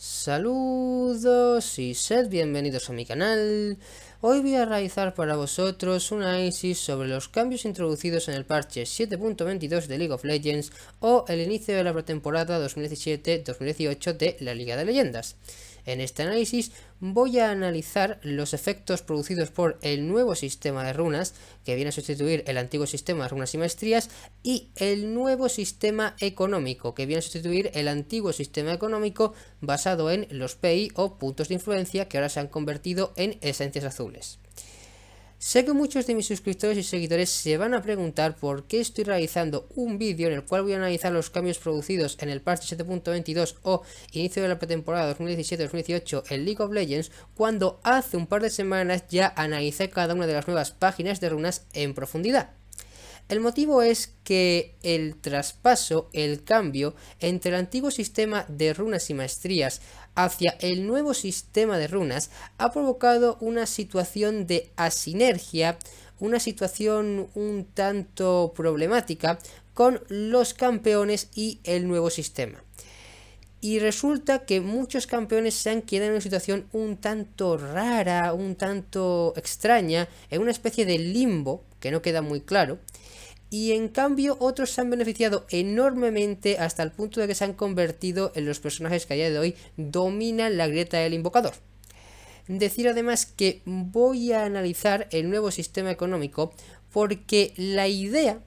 Saludos y sed bienvenidos a mi canal. Hoy voy a realizar para vosotros un análisis sobre los cambios introducidos en el parche 7.22 de League of Legends o el inicio de la pretemporada 2017-2018 de la Liga de Leyendas. En este análisis voy a analizar los efectos producidos por el nuevo sistema de runas, que viene a sustituir el antiguo sistema de runas y maestrías, y el nuevo sistema económico, que viene a sustituir el antiguo sistema económico basado en los PI o puntos de influencia que ahora se han convertido en esencias azules. Sé que muchos de mis suscriptores y seguidores se van a preguntar por qué estoy realizando un vídeo en el cual voy a analizar los cambios producidos en el parche 7.22 o inicio de la pretemporada 2017-2018 en League of Legends, cuando hace un par de semanas ya analicé cada una de las nuevas páginas de runas en profundidad. El motivo es que el traspaso, el cambio entre el antiguo sistema de runas y maestrías hacia el nuevo sistema de runas ha provocado una situación de asinergia, una situación un tanto problemática con los campeones y el nuevo sistema. Y resulta que muchos campeones se han quedado en una situación un tanto rara, un tanto extraña, en una especie de limbo que no queda muy claro y en cambio otros se han beneficiado enormemente hasta el punto de que se han convertido en los personajes que a día de hoy dominan la grieta del invocador. Decir además que voy a analizar el nuevo sistema económico porque la idea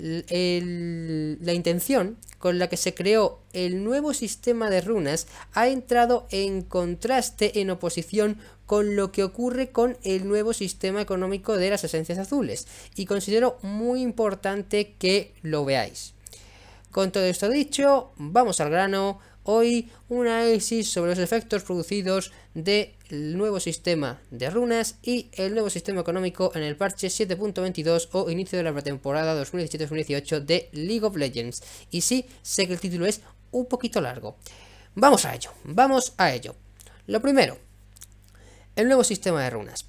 la intención con la que se creó el nuevo sistema de runas ha entrado en contraste, en oposición con lo que ocurre con el nuevo sistema económico de las esencias azules, y considero muy importante que lo veáis. Con todo esto dicho, vamos al grano, hoy un análisis sobre los efectos producidos del nuevo sistema de runas y el nuevo sistema económico en el parche 7.22 o inicio de la pretemporada 2017-2018 de League of Legends. Y sí, sé que el título es un poquito largo. Vamos a ello, vamos a ello. Lo primero, el nuevo sistema de runas.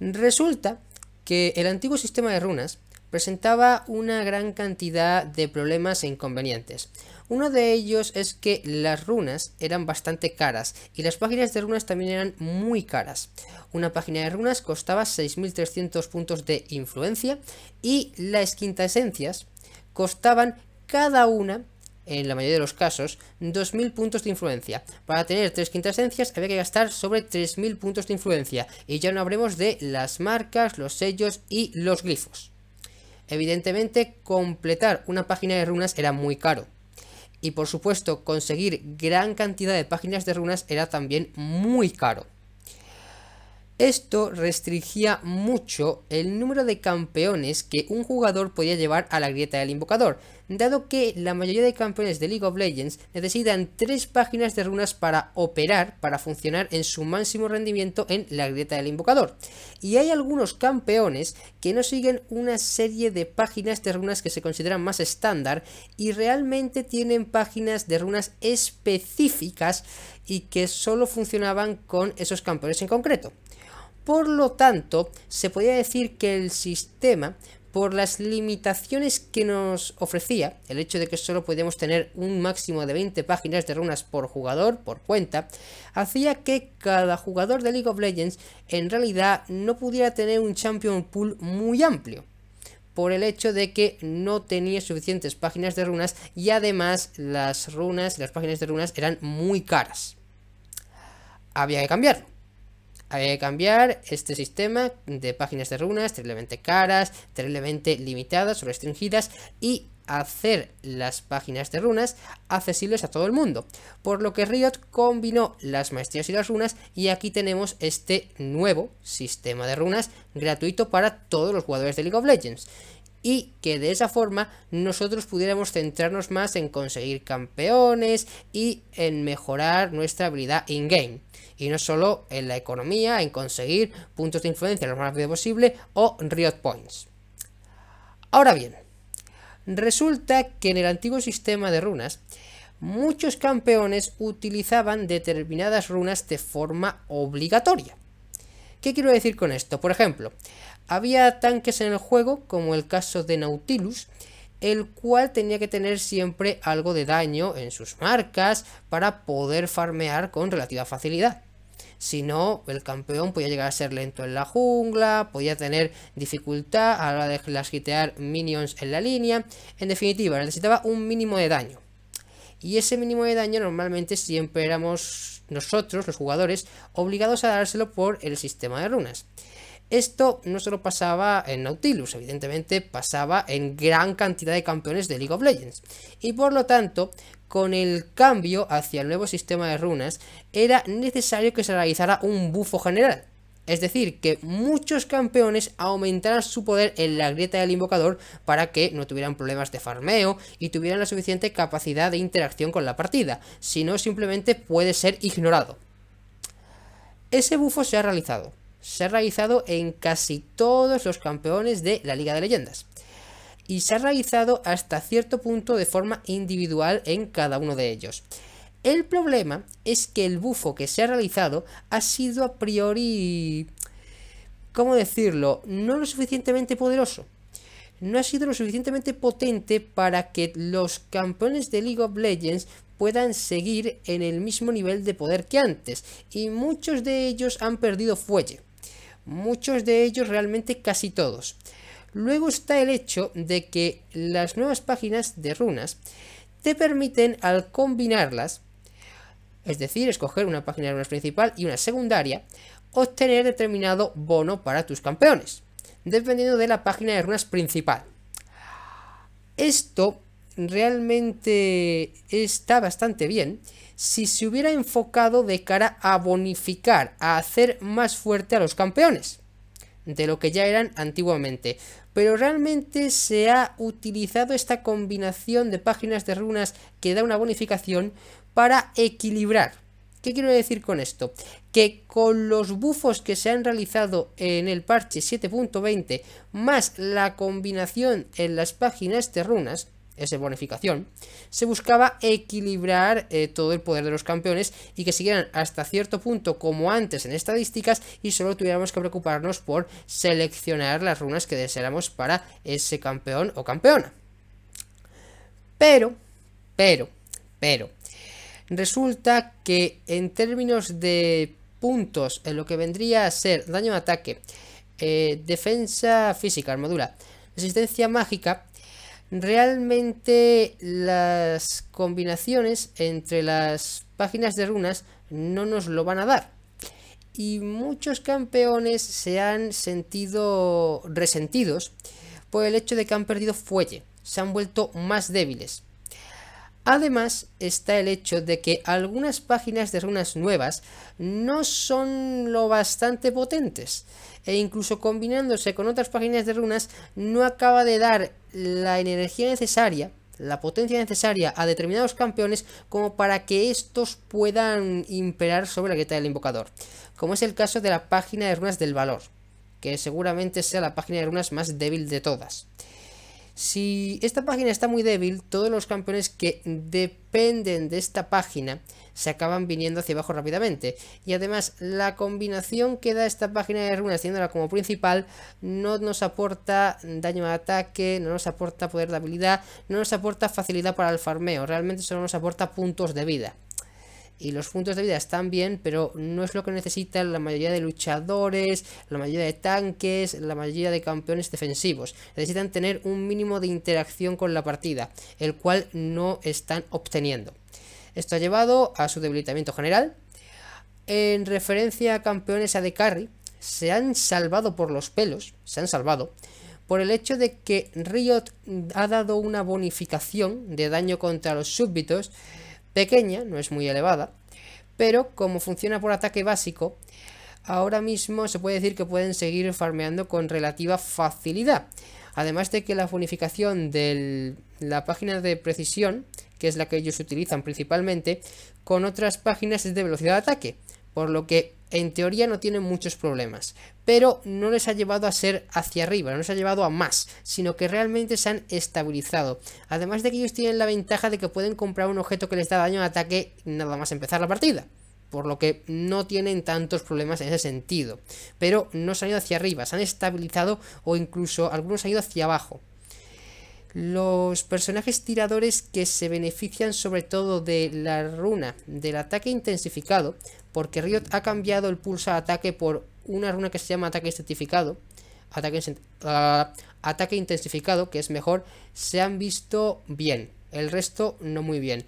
Resulta que el antiguo sistema de runas presentaba una gran cantidad de problemas e inconvenientes. Uno de ellos es que las runas eran bastante caras y las páginas de runas también eran muy caras. Una página de runas costaba 6.300 puntos de influencia y las esencias costaban cada una en la mayoría de los casos, 2.000 puntos de influencia. Para tener 3 esencias había que gastar sobre 3.000 puntos de influencia. Y ya no hablemos de las marcas, los sellos y los glifos. Evidentemente, completar una página de runas era muy caro. Y por supuesto, conseguir gran cantidad de páginas de runas era también muy caro. Esto restringía mucho el número de campeones que un jugador podía llevar a la grieta del invocador, dado que la mayoría de campeones de League of Legends necesitan tres páginas de runas para operar, para funcionar en su máximo rendimiento en la grieta del invocador. Y hay algunos campeones que no siguen una serie de páginas de runas que se consideran más estándar y realmente tienen páginas de runas específicas y que solo funcionaban con esos campeones en concreto. Por lo tanto, se podría decir que el sistema por las limitaciones que nos ofrecía, el hecho de que solo podíamos tener un máximo de 20 páginas de runas por jugador, por cuenta, hacía que cada jugador de League of Legends en realidad no pudiera tener un champion pool muy amplio, por el hecho de que no tenía suficientes páginas de runas y además las runas, las páginas de runas eran muy caras. Había que cambiarlo que cambiar este sistema de páginas de runas terriblemente caras, terriblemente limitadas o restringidas y hacer las páginas de runas accesibles a todo el mundo, por lo que Riot combinó las maestrías y las runas y aquí tenemos este nuevo sistema de runas gratuito para todos los jugadores de League of Legends y que de esa forma nosotros pudiéramos centrarnos más en conseguir campeones y en mejorar nuestra habilidad in-game. Y no solo en la economía, en conseguir puntos de influencia lo más rápido posible o Riot Points. Ahora bien, resulta que en el antiguo sistema de runas, muchos campeones utilizaban determinadas runas de forma obligatoria. ¿Qué quiero decir con esto? Por ejemplo, había tanques en el juego, como el caso de Nautilus, el cual tenía que tener siempre algo de daño en sus marcas para poder farmear con relativa facilidad. Si no, el campeón podía llegar a ser lento en la jungla, podía tener dificultad a la hora de las minions en la línea. En definitiva, necesitaba un mínimo de daño. Y ese mínimo de daño normalmente siempre éramos nosotros, los jugadores, obligados a dárselo por el sistema de runas. Esto no solo pasaba en Nautilus, evidentemente pasaba en gran cantidad de campeones de League of Legends. Y por lo tanto, con el cambio hacia el nuevo sistema de runas, era necesario que se realizara un bufo general. Es decir, que muchos campeones aumentaran su poder en la grieta del invocador para que no tuvieran problemas de farmeo y tuvieran la suficiente capacidad de interacción con la partida, si no simplemente puede ser ignorado. Ese bufo se ha realizado. Se ha realizado en casi todos los campeones de la Liga de Leyendas. Y se ha realizado hasta cierto punto de forma individual en cada uno de ellos. El problema es que el bufo que se ha realizado ha sido a priori... ¿Cómo decirlo? No lo suficientemente poderoso. No ha sido lo suficientemente potente para que los campeones de League of Legends puedan seguir en el mismo nivel de poder que antes. Y muchos de ellos han perdido fuelle. Muchos de ellos, realmente casi todos. Luego está el hecho de que las nuevas páginas de runas te permiten al combinarlas es decir, escoger una página de runas principal y una secundaria, obtener determinado bono para tus campeones, dependiendo de la página de runas principal. Esto realmente está bastante bien si se hubiera enfocado de cara a bonificar, a hacer más fuerte a los campeones de lo que ya eran antiguamente. Pero realmente se ha utilizado esta combinación de páginas de runas que da una bonificación para equilibrar. ¿Qué quiero decir con esto? Que con los bufos que se han realizado en el parche 7.20 más la combinación en las páginas de runas. esa bonificación, se buscaba equilibrar eh, todo el poder de los campeones y que siguieran hasta cierto punto como antes en estadísticas y solo tuviéramos que preocuparnos por seleccionar las runas que deseáramos para ese campeón o campeona. Pero, pero, pero, Resulta que en términos de puntos, en lo que vendría a ser daño de ataque, eh, defensa física, armadura, resistencia mágica, realmente las combinaciones entre las páginas de runas no nos lo van a dar. Y muchos campeones se han sentido resentidos por el hecho de que han perdido fuelle, se han vuelto más débiles. Además está el hecho de que algunas páginas de runas nuevas no son lo bastante potentes e incluso combinándose con otras páginas de runas no acaba de dar la energía necesaria, la potencia necesaria a determinados campeones como para que estos puedan imperar sobre la grieta del invocador, como es el caso de la página de runas del valor, que seguramente sea la página de runas más débil de todas. Si esta página está muy débil, todos los campeones que dependen de esta página se acaban viniendo hacia abajo rápidamente. Y además, la combinación que da esta página de runas, teniéndola como principal, no nos aporta daño a ataque, no nos aporta poder de habilidad, no nos aporta facilidad para el farmeo, realmente solo nos aporta puntos de vida y los puntos de vida están bien, pero no es lo que necesitan la mayoría de luchadores, la mayoría de tanques, la mayoría de campeones defensivos. Necesitan tener un mínimo de interacción con la partida, el cual no están obteniendo. Esto ha llevado a su debilitamiento general. En referencia a campeones de Carry, se han salvado por los pelos, se han salvado, por el hecho de que Riot ha dado una bonificación de daño contra los súbditos pequeña, no es muy elevada, pero como funciona por ataque básico, ahora mismo se puede decir que pueden seguir farmeando con relativa facilidad. Además de que la bonificación de la página de precisión, que es la que ellos utilizan principalmente, con otras páginas es de velocidad de ataque, por lo que en teoría no tienen muchos problemas pero no les ha llevado a ser hacia arriba, no les ha llevado a más, sino que realmente se han estabilizado. Además de que ellos tienen la ventaja de que pueden comprar un objeto que les da daño al ataque nada más empezar la partida. Por lo que no tienen tantos problemas en ese sentido. Pero no se han ido hacia arriba, se han estabilizado o incluso algunos han ido hacia abajo. Los personajes tiradores que se benefician sobre todo de la runa del ataque intensificado, porque Riot ha cambiado el pulso de ataque por una runa que se llama ataque certificado, ah, ataque intensificado, que es mejor, se han visto bien, el resto no muy bien.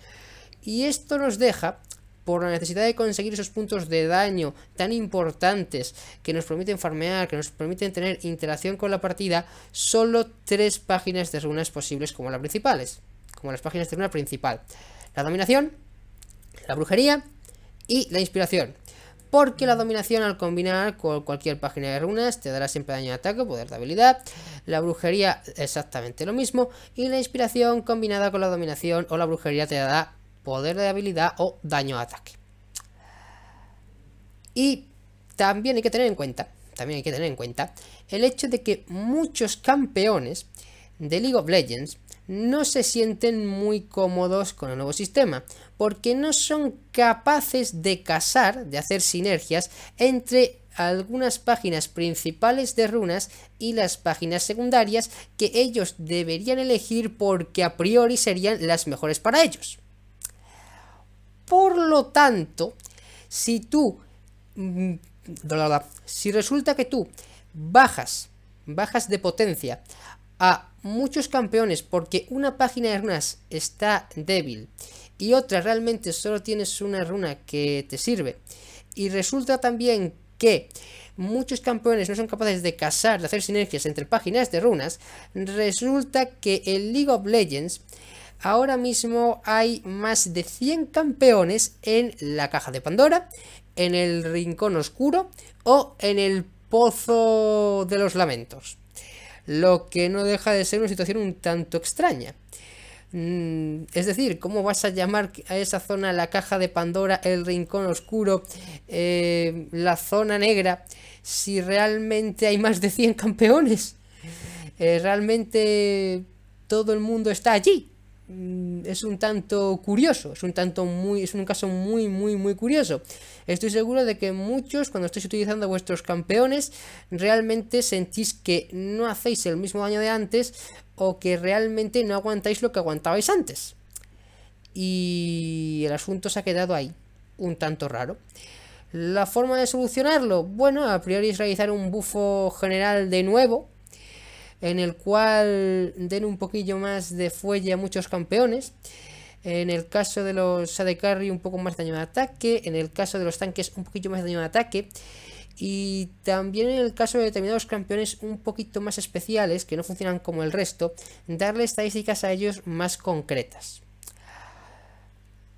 Y esto nos deja por la necesidad de conseguir esos puntos de daño tan importantes que nos permiten farmear, que nos permiten tener interacción con la partida, solo tres páginas de runas posibles como las principales, como las páginas de runa principal. La dominación, la brujería y la inspiración. Porque la dominación al combinar con cualquier página de runas te dará siempre daño de ataque, o poder de habilidad. La brujería exactamente lo mismo. Y la inspiración combinada con la dominación o la brujería te dará poder de habilidad o daño de ataque. Y también hay que tener en cuenta, también hay que tener en cuenta el hecho de que muchos campeones de League of Legends no se sienten muy cómodos con el nuevo sistema, porque no son capaces de casar, de hacer sinergias entre algunas páginas principales de runas y las páginas secundarias que ellos deberían elegir porque a priori serían las mejores para ellos. Por lo tanto, si tú... Mm, si resulta que tú bajas, bajas de potencia a muchos campeones porque una página de runas está débil y otra realmente solo tienes una runa que te sirve. Y resulta también que muchos campeones no son capaces de casar, de hacer sinergias entre páginas de runas, resulta que en League of Legends ahora mismo hay más de 100 campeones en la caja de Pandora, en el rincón oscuro o en el pozo de los lamentos. Lo que no deja de ser una situación un tanto extraña. Mm, es decir, ¿cómo vas a llamar a esa zona la caja de Pandora, el rincón oscuro, eh, la zona negra, si realmente hay más de 100 campeones? Eh, realmente todo el mundo está allí. Mm, es un tanto curioso, es un tanto muy, es un caso muy, muy, muy curioso. Estoy seguro de que muchos, cuando estáis utilizando vuestros campeones, realmente sentís que no hacéis el mismo daño de antes, o que realmente no aguantáis lo que aguantabais antes. Y el asunto se ha quedado ahí, un tanto raro. La forma de solucionarlo, bueno, a priori es realizar un bufo general de nuevo, en el cual den un poquillo más de fuelle a muchos campeones. En el caso de los AD Carry, un poco más daño de ataque. En el caso de los tanques, un poquillo más de daño de ataque y también en el caso de determinados campeones un poquito más especiales que no funcionan como el resto, darle estadísticas a ellos más concretas.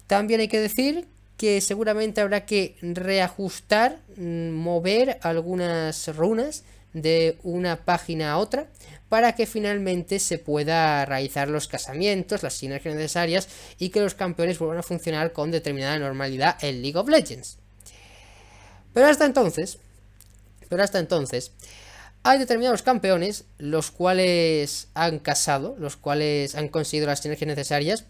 También hay que decir que seguramente habrá que reajustar, mm, mover algunas runas de una página a otra para que finalmente se pueda realizar los casamientos, las sinergias necesarias y que los campeones vuelvan a funcionar con determinada normalidad en League of Legends. Pero hasta entonces, pero hasta entonces, hay determinados campeones los cuales han casado, los cuales han conseguido las sinergias necesarias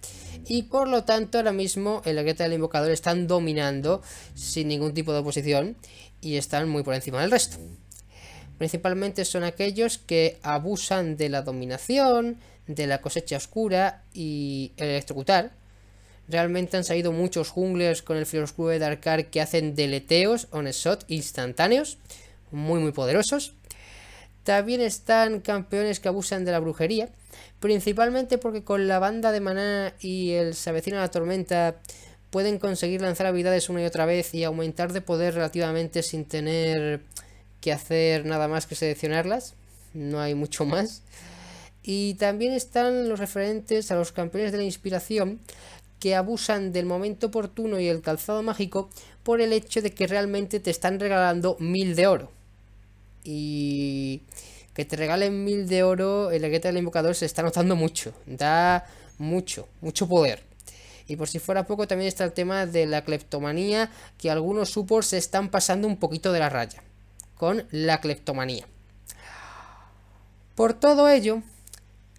y por lo tanto ahora mismo en la grieta del invocador están dominando sin ningún tipo de oposición y están muy por encima del resto. Principalmente son aquellos que abusan de la dominación, de la cosecha oscura y el electrocutar. Realmente han salido muchos jungles con el fiel de Darkar que hacen deleteos, on shot instantáneos muy muy poderosos. También están campeones que abusan de la brujería, principalmente porque con la banda de maná y el Sabecino a la Tormenta pueden conseguir lanzar habilidades una y otra vez y aumentar de poder relativamente sin tener que hacer nada más que seleccionarlas. No hay mucho más. Y también están los referentes a los campeones de la inspiración que abusan del momento oportuno y el calzado mágico por el hecho de que realmente te están regalando mil de oro y que te regalen mil de oro el la del invocador se está notando mucho. Da mucho, mucho poder. Y por si fuera poco, también está el tema de la cleptomanía, que algunos supports se están pasando un poquito de la raya con la cleptomanía. Por todo ello,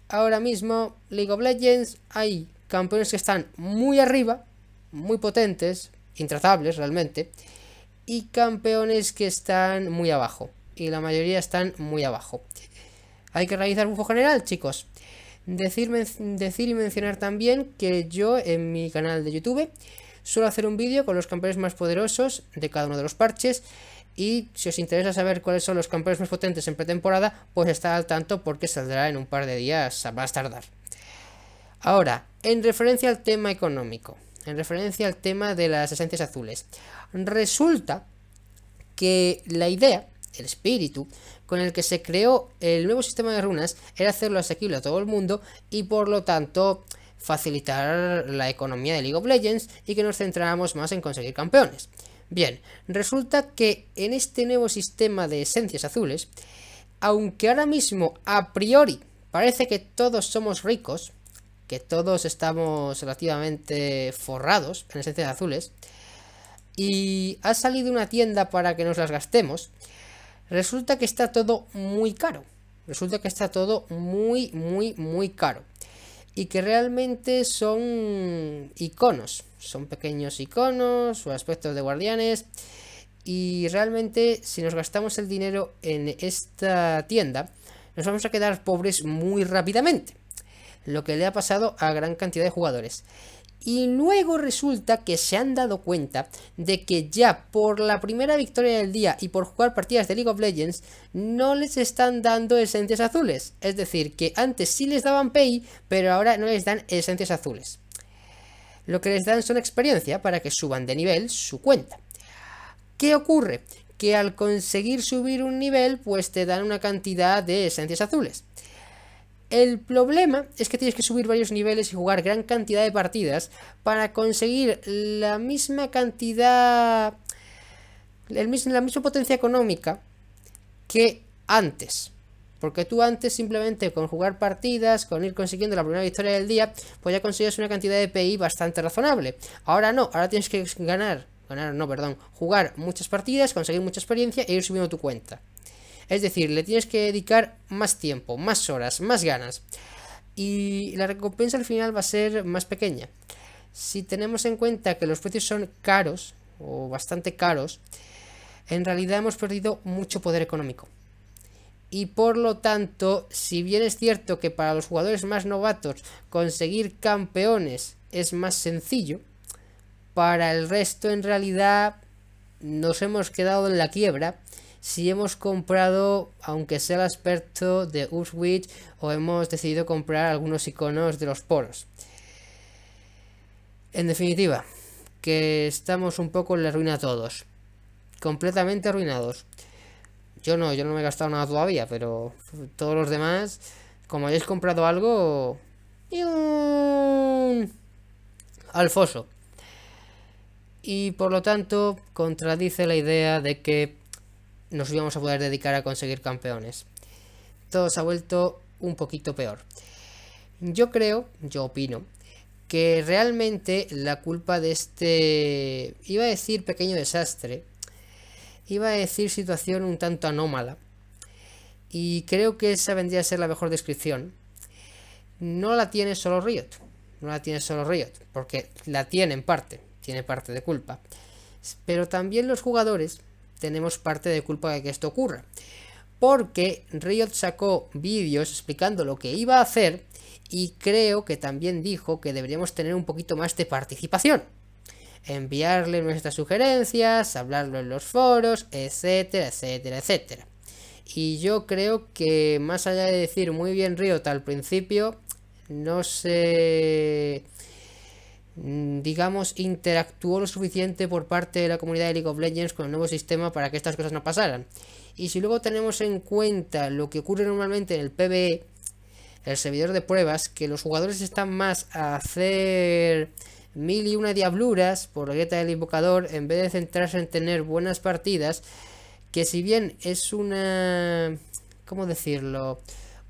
ahora mismo League of Legends hay campeones que están muy arriba, muy potentes, intratables realmente, y campeones que están muy abajo y la mayoría están muy abajo. Hay que realizar un bufo general, chicos. Decir, decir y mencionar también que yo en mi canal de YouTube suelo hacer un vídeo con los campeones más poderosos de cada uno de los parches. Y si os interesa saber cuáles son los campeones más potentes en pretemporada, pues está al tanto porque saldrá en un par de días a más tardar. Ahora, en referencia al tema económico, en referencia al tema de las esencias azules, resulta que la idea el espíritu con el que se creó el nuevo sistema de runas era hacerlo asequible a todo el mundo y por lo tanto facilitar la economía de League of Legends y que nos centráramos más en conseguir campeones. Bien, resulta que en este nuevo sistema de esencias azules, aunque ahora mismo a priori parece que todos somos ricos, que todos estamos relativamente forrados en esencias azules, y ha salido una tienda para que nos las gastemos, Resulta que está todo muy caro. Resulta que está todo muy, muy, muy caro. Y que realmente son iconos. Son pequeños iconos o aspectos de guardianes. Y realmente si nos gastamos el dinero en esta tienda, nos vamos a quedar pobres muy rápidamente. Lo que le ha pasado a gran cantidad de jugadores y luego resulta que se han dado cuenta de que ya por la primera victoria del día y por jugar partidas de League of Legends no les están dando esencias azules. Es decir, que antes sí les daban pay, pero ahora no les dan esencias azules. Lo que les dan son experiencia para que suban de nivel su cuenta. ¿Qué ocurre? Que al conseguir subir un nivel, pues te dan una cantidad de esencias azules. El problema es que tienes que subir varios niveles y jugar gran cantidad de partidas para conseguir la misma cantidad, la misma potencia económica que antes. Porque tú antes simplemente con jugar partidas, con ir consiguiendo la primera victoria del día, pues ya conseguías una cantidad de PI bastante razonable. Ahora no, ahora tienes que ganar, ganar no, perdón, jugar muchas partidas, conseguir mucha experiencia e ir subiendo tu cuenta. Es decir, le tienes que dedicar más tiempo, más horas, más ganas. Y la recompensa al final va a ser más pequeña. Si tenemos en cuenta que los precios son caros, o bastante caros, en realidad hemos perdido mucho poder económico. Y por lo tanto, si bien es cierto que para los jugadores más novatos conseguir campeones es más sencillo, para el resto en realidad nos hemos quedado en la quiebra si hemos comprado, aunque sea el aspecto de Urswitch, o hemos decidido comprar algunos iconos de los poros. En definitiva, que estamos un poco en la ruina todos. Completamente arruinados. Yo no, yo no me he gastado nada todavía, pero todos los demás, como hayáis comprado algo... un Alfoso. Y por lo tanto, contradice la idea de que nos íbamos a poder dedicar a conseguir campeones. Todo se ha vuelto un poquito peor. Yo creo, yo opino, que realmente la culpa de este, iba a decir pequeño desastre, iba a decir situación un tanto anómala, y creo que esa vendría a ser la mejor descripción, no la tiene solo Riot, no la tiene solo Riot, porque la tiene en parte, tiene parte de culpa, pero también los jugadores tenemos parte de culpa de que esto ocurra. Porque Riot sacó vídeos explicando lo que iba a hacer y creo que también dijo que deberíamos tener un poquito más de participación. Enviarle nuestras sugerencias, hablarlo en los foros, etcétera, etcétera, etcétera. Y yo creo que más allá de decir muy bien Riot al principio, no sé... Se Mm, digamos, interactuó lo suficiente por parte de la comunidad de League of Legends con el nuevo sistema para que estas cosas no pasaran. Y si luego tenemos en cuenta lo que ocurre normalmente en el PBE el servidor de pruebas, que los jugadores están más a hacer mil y una diabluras por la grieta del invocador en vez de centrarse en tener buenas partidas, que si bien es una... ¿cómo decirlo?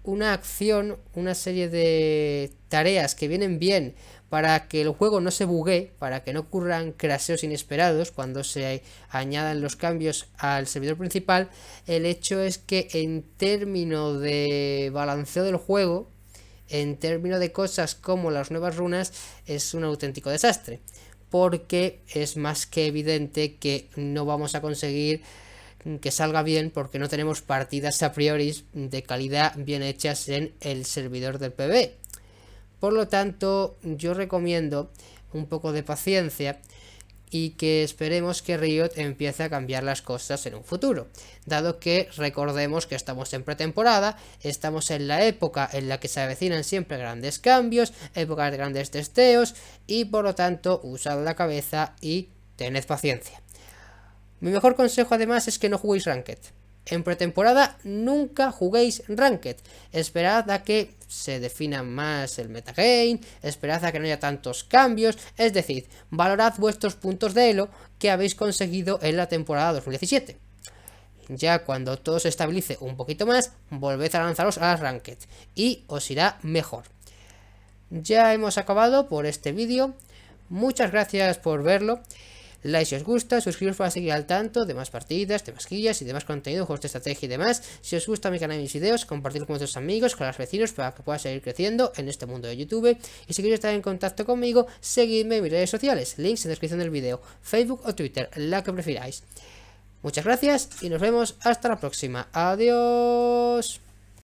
Una acción, una serie de tareas que vienen bien para que el juego no se bugue, para que no ocurran craseos inesperados cuando se añadan los cambios al servidor principal, el hecho es que en términos de balanceo del juego, en términos de cosas como las nuevas runas, es un auténtico desastre. Porque es más que evidente que no vamos a conseguir que salga bien porque no tenemos partidas a priori de calidad bien hechas en el servidor del PB. Por lo tanto, yo recomiendo un poco de paciencia y que esperemos que Riot empiece a cambiar las cosas en un futuro, dado que recordemos que estamos en pretemporada, estamos en la época en la que se avecinan siempre grandes cambios, épocas de grandes testeos y por lo tanto usad la cabeza y tened paciencia. Mi mejor consejo además es que no juguéis Ranked. En pretemporada nunca juguéis Ranked. Esperad a que se defina más el metagame, esperad a que no haya tantos cambios, es decir, valorad vuestros puntos de elo que habéis conseguido en la temporada 2017. Ya cuando todo se estabilice un poquito más, volved a lanzaros a Ranked y os irá mejor. Ya hemos acabado por este vídeo. Muchas gracias por verlo like si os gusta, suscribiros para seguir al tanto de más partidas, de más guías y demás contenido, juegos de estrategia y demás. Si os gusta mi canal y mis videos, compartirlo con vuestros amigos, con los vecinos para que pueda seguir creciendo en este mundo de YouTube. Y si queréis estar en contacto conmigo, seguidme en mis redes sociales, links en la descripción del video, Facebook o Twitter, la que prefiráis. Muchas gracias y nos vemos hasta la próxima. Adiós.